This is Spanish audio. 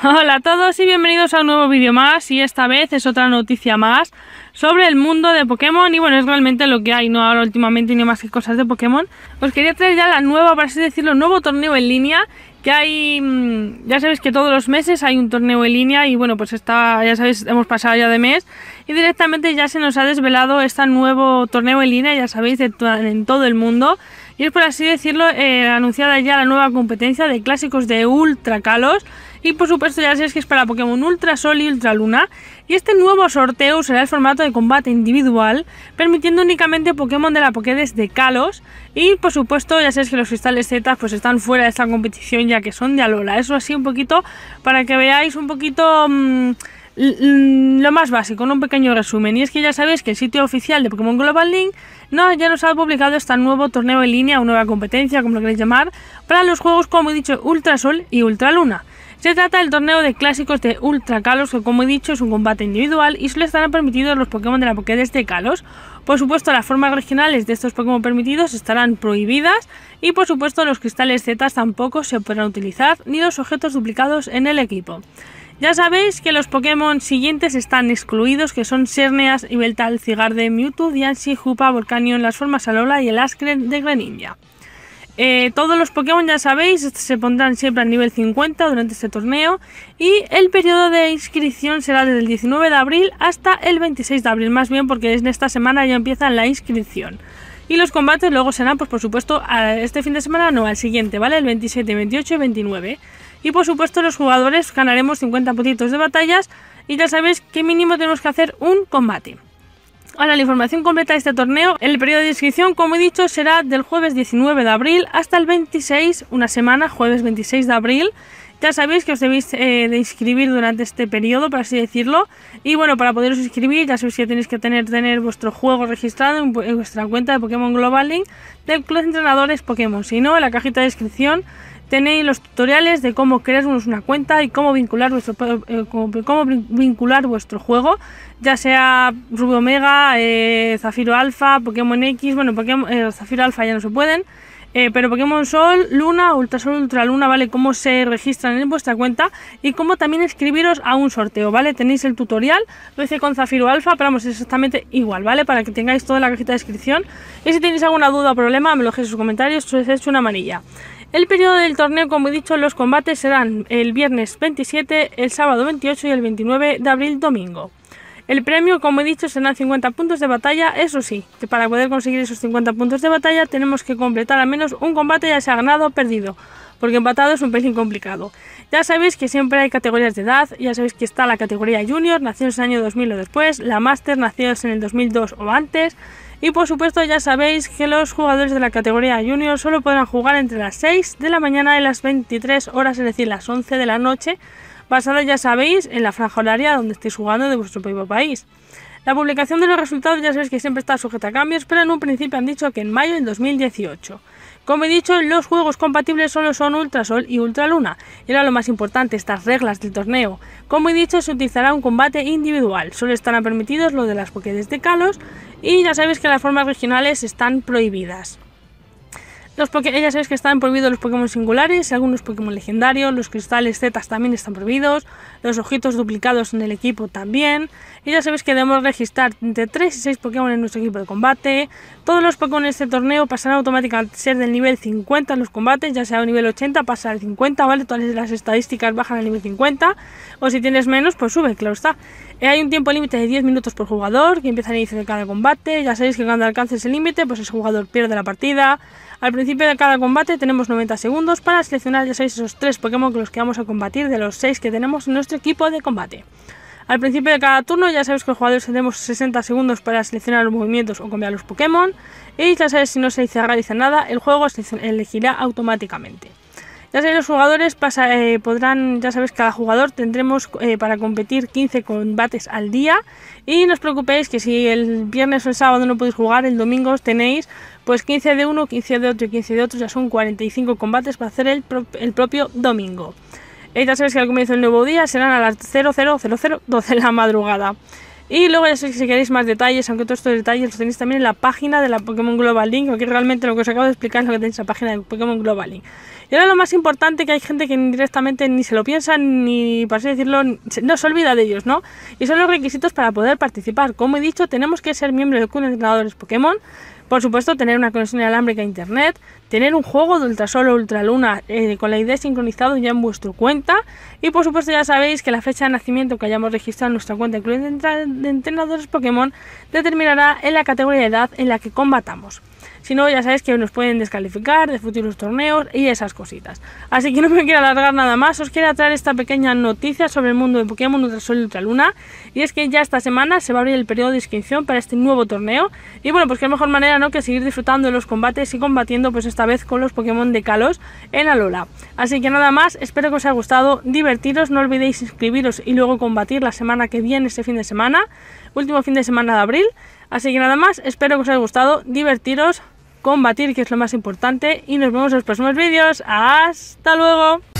Hola a todos y bienvenidos a un nuevo vídeo más y esta vez es otra noticia más sobre el mundo de Pokémon y bueno, es realmente lo que hay, no ahora últimamente ni más que cosas de Pokémon. Os pues quería traer ya la nueva, por así decirlo, nuevo torneo en línea que hay, mm, ya sabéis que todos los meses hay un torneo en línea y bueno, pues está, ya sabéis, hemos pasado ya de mes y directamente ya se nos ha desvelado este nuevo torneo en línea, ya sabéis, en todo el mundo. Y es por así decirlo, eh, anunciada ya la nueva competencia de clásicos de Ultra Kalos y por supuesto ya sabéis que es para Pokémon Ultra Sol y Ultra Luna. Y este nuevo sorteo será el formato de combate individual, permitiendo únicamente Pokémon de la Pokédex de Kalos. Y por supuesto ya sabéis que los cristales Z pues están fuera de esta competición ya que son de Alola. Eso así un poquito para que veáis un poquito... Mm, mm, lo más básico, un pequeño resumen. Y es que ya sabéis que el sitio oficial de Pokémon Global Link no, ya nos ha publicado este nuevo torneo en línea o nueva competencia, como lo queréis llamar, para los juegos, como he dicho, Ultra Sol y Ultra Luna. Se trata del torneo de clásicos de Ultra Kalos, que como he dicho es un combate individual y solo estarán permitidos los Pokémon de la Pokédex de Kalos. Por supuesto, las formas regionales de estos Pokémon permitidos estarán prohibidas y por supuesto los cristales Z tampoco se podrán utilizar ni los objetos duplicados en el equipo. Ya sabéis que los Pokémon siguientes están excluidos, que son Serneas, Ibeltal, de Mewtwo, Diancie, Jupa, Volcanion, las formas Alola y el Askren de Greninja. Eh, todos los Pokémon, ya sabéis, este se pondrán siempre al nivel 50 durante este torneo y el periodo de inscripción será desde el 19 de abril hasta el 26 de abril, más bien porque en esta semana ya empieza la inscripción. Y los combates luego serán, pues por supuesto, este fin de semana, no, al siguiente, ¿vale? El 27, 28 y 29. Y por supuesto los jugadores ganaremos 50 puntos de batallas y ya sabéis que mínimo tenemos que hacer un combate. Ahora, la información completa de este torneo, el periodo de inscripción, como he dicho, será del jueves 19 de abril hasta el 26, una semana, jueves 26 de abril. Ya sabéis que os debéis eh, de inscribir durante este periodo, por así decirlo. Y bueno, para poderos inscribir, ya sabéis que tenéis que tener, vuestro juego registrado en, vuestra cuenta de Pokémon Global Link del Club de Entrenadores Pokémon. Si no, en la cajita de descripción tenéis los tutoriales de cómo crear una cuenta y cómo vincular vuestro, eh, cómo, vincular vuestro juego, ya sea Rubio Omega, eh, Zafiro Alfa, Pokémon X, bueno, Pokémon, eh, Zafiro Alfa ya no se pueden, pero Pokémon Sol, Luna, ultra luna ¿vale? Cómo se registran en vuestra cuenta y cómo también escribiros a un sorteo, ¿vale? Tenéis el tutorial, lo hice con Zafiro Alfa, pero vamos, es exactamente igual, ¿vale? Para que tengáis toda la cajita de descripción. Y si tenéis alguna duda o problema, me lo dejéis en sus comentarios, os he hecho una manilla. El periodo del torneo, como he dicho, los combates serán el viernes 27, el sábado 28 y el 29 de abril domingo. El premio, como he dicho, serán 50 puntos de batalla, eso sí, que para poder conseguir esos 50 puntos de batalla tenemos que completar al menos un combate ya sea ganado o perdido, porque empatado es un pelín complicado. Ya sabéis que siempre hay categorías de edad, ya sabéis que está la categoría junior, nacidos en el año 2000 o después, la Master, nacidos en el 2002 o antes, y por supuesto ya sabéis que los jugadores de la categoría junior solo podrán jugar entre las 6 de la mañana y las 23 horas, es decir, las 11 de la noche, basados ya sabéis en la franja horaria donde estéis jugando de vuestro propio país. La publicación de los resultados ya sabéis que siempre está sujeta a cambios, pero en un principio han dicho que en mayo del 2018. Como he dicho, los juegos compatibles solo son Ultrasol y Ultraluna. Y era lo más importante, estas reglas del torneo. Como he dicho, se utilizará un combate individual. Solo estarán permitidos lo de las Pokédex de Kalos y ya sabéis que las formas regionales están prohibidas. Los ya sabéis que están prohibidos los Pokémon singulares y algunos Pokémon legendarios. Los cristales Z también están prohibidos. Los ojitos duplicados en el equipo también. Y ya sabéis que debemos registrar entre 3 y 6 Pokémon en nuestro equipo de combate. Todos los Pokémon en este torneo pasarán automáticamente a ser del nivel 50 en los combates, ya sea a nivel 80, pasa al 50, ¿vale? Todas las estadísticas bajan al nivel 50. O si tienes menos, pues sube, claro está. Eh, hay un tiempo límite de 10 minutos por jugador que empieza al inicio de cada combate. Ya sabéis que cuando alcances el límite, pues ese jugador pierde la partida. Al principio al principio de cada combate tenemos 90 segundos para seleccionar ya sabéis esos 3 Pokémon que los que vamos a combatir de los 6 que tenemos en nuestro equipo de combate. Al principio de cada turno ya sabéis que los jugadores tenemos 60 segundos para seleccionar los movimientos o cambiar los Pokémon y ya sabéis si no se realiza nada el juego se elegirá automáticamente. Ya sabéis, los jugadores eh, podrán, ya sabéis, cada jugador tendremos eh, para competir 15 combates al día. Y no os preocupéis que si el viernes o el sábado no podéis jugar, el domingo os tenéis pues 15 de uno, 15 de otro y 15 de otro. Ya son 45 combates para hacer el, propio domingo. Eh, ya sabéis que al comienzo del nuevo día serán a las 0000, 12 de la madrugada. Y luego, ya sé que si queréis más detalles, aunque todos estos detalles los tenéis también en la página de la Pokémon Global Link, porque realmente lo que os acabo de explicar es lo que tenéis en la página de Pokémon Global Link. Y ahora lo más importante que hay gente que directamente ni se lo piensa, ni, por así decirlo, no se olvida de ellos, ¿no? Y son los requisitos para poder participar. Como he dicho, tenemos que ser miembros de club de entrenadores Pokémon, por supuesto, tener una conexión inalámbrica a internet, tener un juego de ultrasol o ultraluna eh, con la ID sincronizado ya en vuestra cuenta. Y por supuesto, ya sabéis que la fecha de nacimiento que hayamos registrado en nuestra cuenta incluyendo de entrenadores Pokémon determinará en la categoría de edad en la que combatamos. Si no, ya sabéis que nos pueden descalificar de los torneos y esas cositas. Así que no me quiero alargar nada más. Os quiero traer esta pequeña noticia sobre el mundo de Pokémon Sol y Luna Y es que ya esta semana se va a abrir el periodo de inscripción para este nuevo torneo. Y bueno, pues qué mejor manera no que seguir disfrutando de los combates y combatiendo, pues esta vez con los Pokémon de Kalos en Alola. Así que nada más, espero que os haya gustado, divertiros, no olvidéis inscribiros y luego combatir la semana que viene, este fin de semana, último fin de semana de abril. Así que nada más, espero que os haya gustado, divertiros, combatir, que es lo más importante, y nos vemos en los próximos vídeos. ¡Hasta luego!